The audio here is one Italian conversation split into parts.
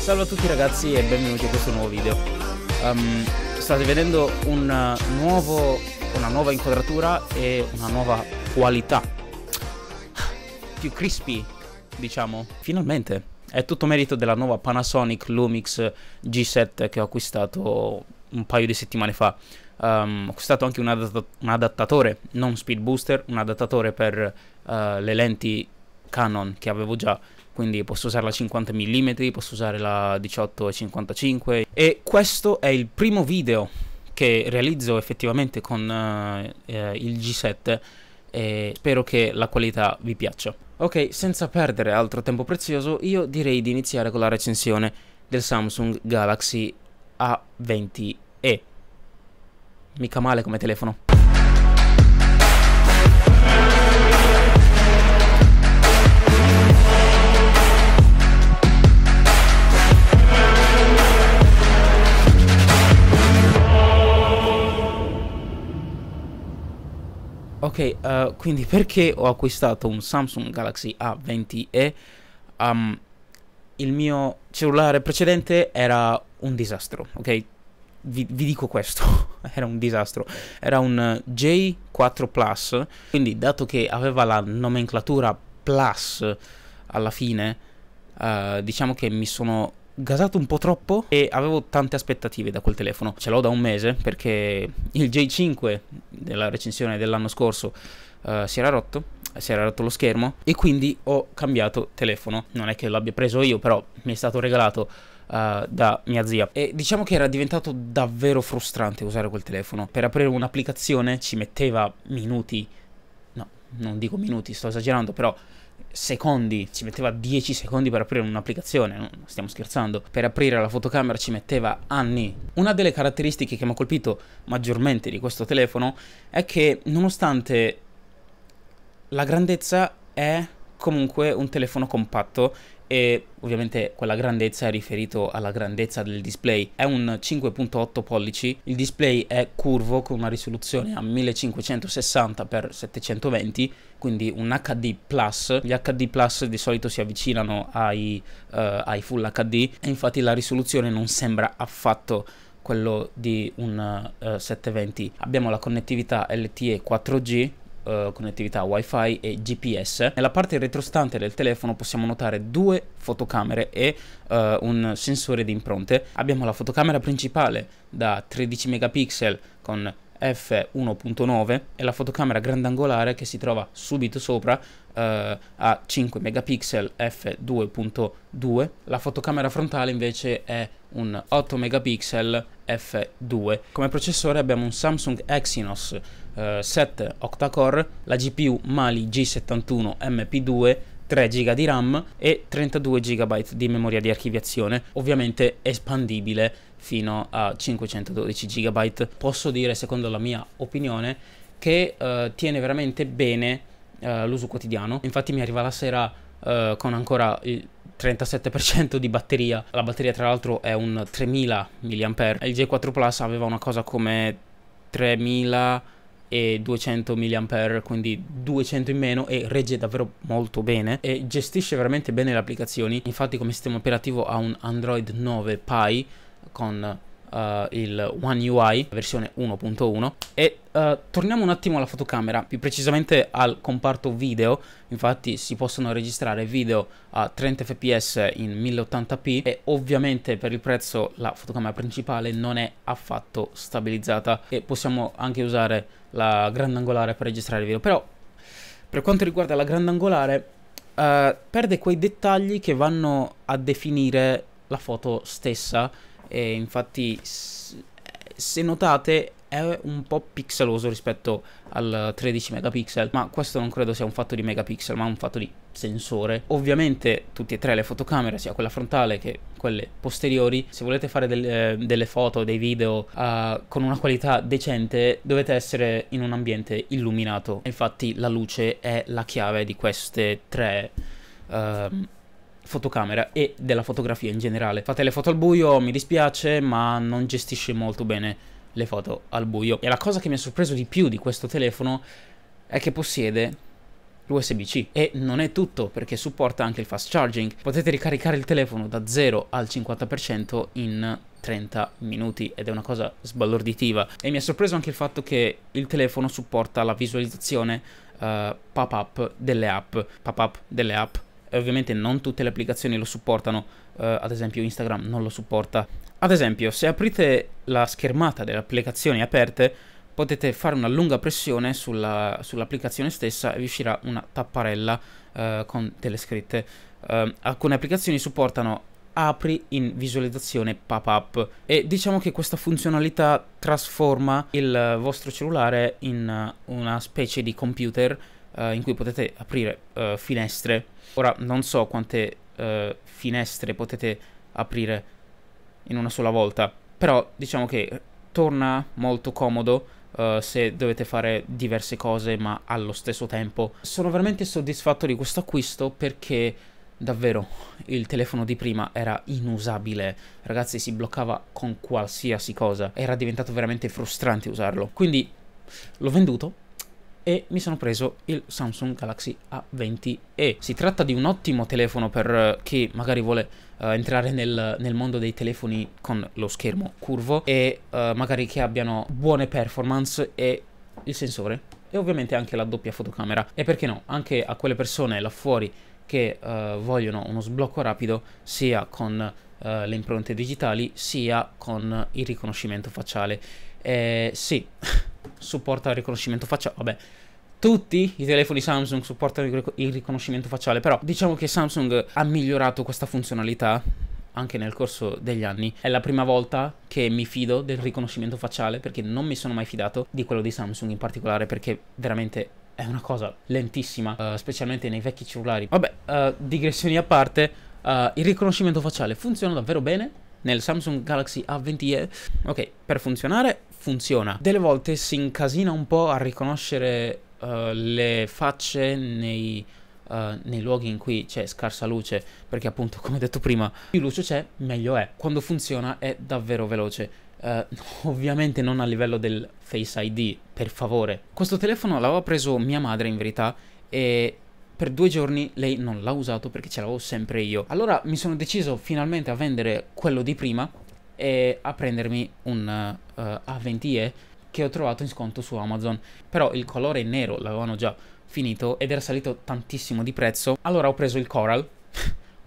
Salve a tutti ragazzi e benvenuti a questo nuovo video. Um, state vedendo un nuovo, una nuova inquadratura e una nuova qualità. Più crispy, diciamo. Finalmente. È tutto merito della nuova Panasonic Lumix G7 che ho acquistato un paio di settimane fa. Um, ho acquistato anche un, adat un, adattatore, non speed booster, un adattatore per uh, le lenti Canon che avevo già quindi posso usare la 50 mm, posso usare la 18-55 e questo è il primo video che realizzo effettivamente con eh, eh il G7 e spero che la qualità vi piaccia. Ok, senza perdere altro tempo prezioso io direi di iniziare con la recensione del Samsung Galaxy A20e. Mica male come telefono. uh, quindi perché ho acquistato un Samsung Galaxy A20e? Um, il mio cellulare precedente era un disastro, ok? Vi, vi dico questo, era un disastro. Era un J4 Plus, quindi dato che aveva la nomenclatura Plus alla fine, uh, diciamo che mi sono gasato un po' troppo e avevo tante aspettative da quel telefono. Ce l'ho da un mese perché il J5 della recensione dell'anno scorso uh, si era rotto si era rotto lo schermo e quindi ho cambiato telefono. Non è che l'abbia preso io, però mi è stato regalato uh, da mia zia. E diciamo che era diventato davvero frustrante usare quel telefono. Per aprire un'applicazione ci metteva minuti. No, non dico minuti, sto esagerando, però secondi, ci metteva 10 secondi per aprire un'applicazione, non stiamo scherzando, per aprire la fotocamera ci metteva anni. Una delle caratteristiche che mi ha colpito maggiormente di questo telefono è che nonostante la grandezza è comunque un telefono compatto e ovviamente quella grandezza è riferito alla grandezza del display. È un 5.8 pollici, il display è curvo con una risoluzione a 1560x720, quindi un HD+. Gli HD+, di solito si avvicinano ai, uh, ai Full HD e infatti la risoluzione non sembra affatto quello di un uh, eh, 720. Abbiamo la connettività LTE 4G eh, connettività wifi e GPS. Nella parte retrostante del telefono possiamo notare due fotocamere e eh, un sensore di impronte. Abbiamo la fotocamera principale da 13 megapixel con f1.9 e la fotocamera grandangolare che si trova subito sopra eh, a 5 megapixel f2.2, la fotocamera frontale invece è un 8 megapixel f2. Come processore abbiamo un Samsung Exynos eh, 7 octa-core, la GPU Mali G71 MP2 3 GB di RAM e 32 GB di memoria di archiviazione, ovviamente espandibile fino a 512 GB. Posso dire, secondo la mia opinione, che eh, tiene veramente bene eh, l'uso quotidiano. Infatti mi arriva la sera eh, con ancora il 37% di batteria. La batteria tra l'altro è un 3000 mAh. Il J4 Plus aveva una cosa come 3000 e 200 mAh, quindi 200 in meno e regge davvero molto bene e gestisce veramente bene le applicazioni. Infatti come sistema operativo ha un Android 9 Pi con uh, il One UI versione 1.1 e uh, torniamo un attimo alla fotocamera, più precisamente al comparto video, infatti si possono registrare video a 30 fps in 1080p e ovviamente per il prezzo la fotocamera principale non è affatto stabilizzata e possiamo anche usare la grandangolare per registrare video, però per quanto riguarda la grandangolare Uh, perde quei dettagli che vanno a definire la foto stessa e infatti se notate è un po' pixeloso rispetto al 13 megapixel, ma questo non credo sia un fatto di megapixel, ma un fatto di sensore. Ovviamente tutte e tre le fotocamere, sia quella frontale che quelle posteriori, se volete fare del, eh, delle foto, dei video uh, con una qualità decente, dovete essere in un ambiente illuminato. Infatti la luce è la chiave di queste tre... Uh, fotocamera e della fotografia in generale. Fate le foto al buio, mi dispiace, ma non gestisce molto bene le foto al buio. E la cosa che mi ha sorpreso di più di questo telefono è che possiede l'USB-C e non è tutto perché supporta anche il fast charging. Potete ricaricare il telefono da 0 al 50% in 30 minuti ed è una cosa sbalorditiva e mi ha sorpreso anche il fatto che il telefono supporta la visualizzazione uh, pop-up delle app, pop-up delle app ovviamente non tutte le applicazioni lo supportano, uh, ad esempio Instagram non lo supporta. Ad esempio, se aprite la schermata delle applicazioni aperte, potete fare una lunga pressione sulla, sull'applicazione stessa e vi uscirà una tapparella uh, con delle scritte. Uh, alcune applicazioni supportano apri in visualizzazione pop-up e diciamo che questa funzionalità trasforma il vostro cellulare in una specie di computer eh, in cui potete aprire eh, finestre. Ora non so quante eh, finestre potete aprire in una sola volta, però diciamo che torna molto comodo Uh, se dovete fare diverse cose ma allo stesso tempo. Sono veramente soddisfatto di questo acquisto perché davvero il telefono di prima era inusabile, ragazzi si bloccava con qualsiasi cosa, era diventato veramente frustrante usarlo. Quindi l'ho venduto e mi sono preso il Samsung Galaxy A20e. Si tratta di un ottimo telefono per eh, chi magari vuole uh, entrare nel, nel, mondo dei telefoni con lo schermo curvo e uh, magari che abbiano buone performance e il sensore e ovviamente anche la doppia fotocamera e perché no anche a quelle persone là fuori che uh, vogliono uno sblocco rapido sia con le impronte digitali sia con il riconoscimento facciale eh, sì, supporta il riconoscimento facciale. Vabbè, tutti i telefoni Samsung supportano il, riconoscimento facciale, però diciamo che Samsung ha migliorato questa funzionalità anche nel corso degli anni. È la prima volta che mi fido del riconoscimento facciale perché non mi sono mai fidato di quello di Samsung in particolare perché veramente è una cosa lentissima, uh, specialmente nei vecchi cellulari. Vabbè, uh, digressioni a parte, uh, il riconoscimento facciale funziona davvero bene nel Samsung Galaxy A20e. Ok, per funzionare funziona. Delle volte si incasina un po' a riconoscere uh, le facce nei, uh, nei luoghi in cui c'è scarsa luce, perché appunto, come detto prima, più luce c'è, meglio è. Quando funziona è davvero veloce. Uh, ovviamente non a livello del Face ID, per favore. Questo telefono l'aveva preso mia madre in verità e per due giorni lei non l'ha usato perché ce l'avevo sempre io. Allora mi sono deciso finalmente a vendere quello di prima e a prendermi un uh, eh, A20E che ho trovato in sconto su Amazon. Però il colore nero l'avevano già finito ed era salito tantissimo di prezzo. Allora ho preso il Coral.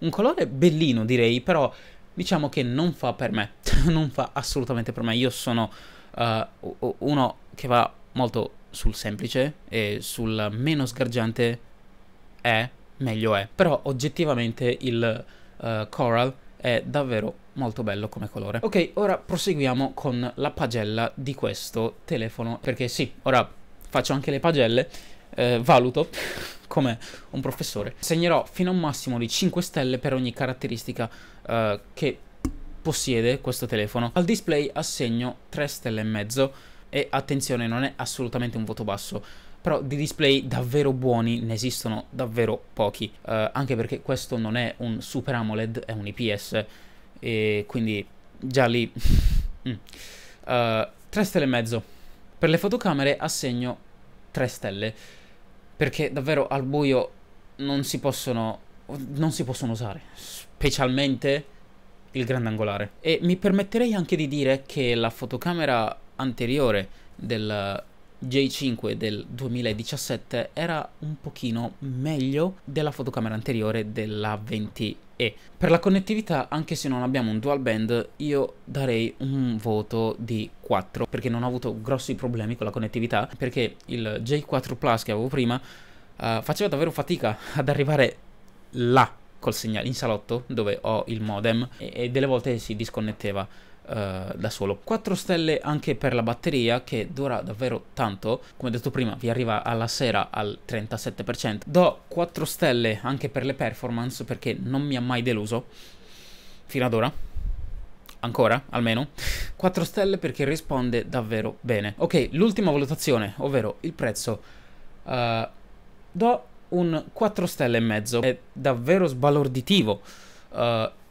un colore bellino direi, però diciamo che non fa per me. non fa assolutamente per me. Io sono uh, uno che va molto sul semplice e sul meno sgargiante è, meglio è. Però oggettivamente il uh, coral è davvero molto bello come colore. Ok, ora proseguiamo con la pagella di questo telefono, perché sì, ora faccio anche le pagelle, eh, valuto come un professore. Segnerò fino a un massimo di 5 stelle per ogni caratteristica uh, che possiede questo telefono. Al display assegno 3 stelle e mezzo e attenzione non è assolutamente un voto basso però di display davvero buoni ne esistono davvero pochi, eh, anche perché questo non è un Super AMOLED, è un IPS, e quindi già lì... mm. uh, stelle e mezzo. Per le fotocamere assegno 3 stelle, perché davvero al buio non si possono, non si possono usare, specialmente il grandangolare. E mi permetterei anche di dire che la fotocamera anteriore del J5 del 2017 era un pochino meglio della fotocamera anteriore della 20 e per la connettività, anche se non abbiamo un dual band, io darei un voto di 4 perché non ho avuto grossi problemi con la connettività perché il J4 Plus che avevo prima uh, faceva davvero fatica ad arrivare là col segnale in salotto dove ho il modem e, e delle volte si disconnetteva. Eh, da solo. 4 stelle anche per la batteria che dura davvero tanto, come detto prima vi arriva alla sera al 37%. Do 4 stelle anche per le performance perché non mi ha mai deluso, fino ad ora. Ancora, almeno. 4 stelle perché risponde davvero bene. Ok, l'ultima valutazione, ovvero il prezzo. Uh, do un 4 stelle e mezzo. È davvero sbalorditivo uh,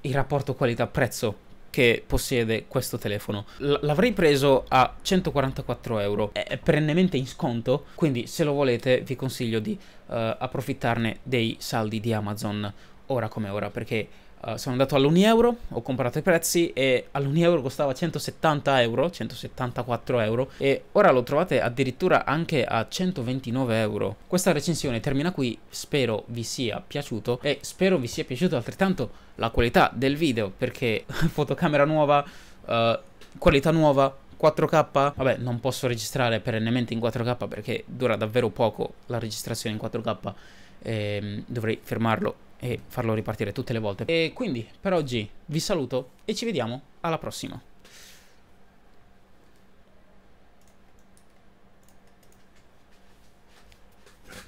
il rapporto qualità-prezzo che possiede questo telefono. L- l'avrei preso a 144 euro, è perennemente in sconto, quindi se lo volete vi consiglio di uh, approfittarne dei saldi di Amazon ora come ora perché eh, sono andato all'1 ho comprato i prezzi e all'1 costava 170 euro, 174 euro e ora lo trovate addirittura anche a 129 euro. Questa recensione termina qui, spero vi sia piaciuto e spero vi sia piaciuta altrettanto la qualità del video perché fotocamera nuova, uh, qualità nuova, 4K, vabbè non posso registrare perennemente in 4K perché dura davvero poco la registrazione in 4K, e, ehm, dovrei fermarlo e farlo ripartire tutte le volte. E quindi per oggi vi saluto e ci vediamo alla prossima.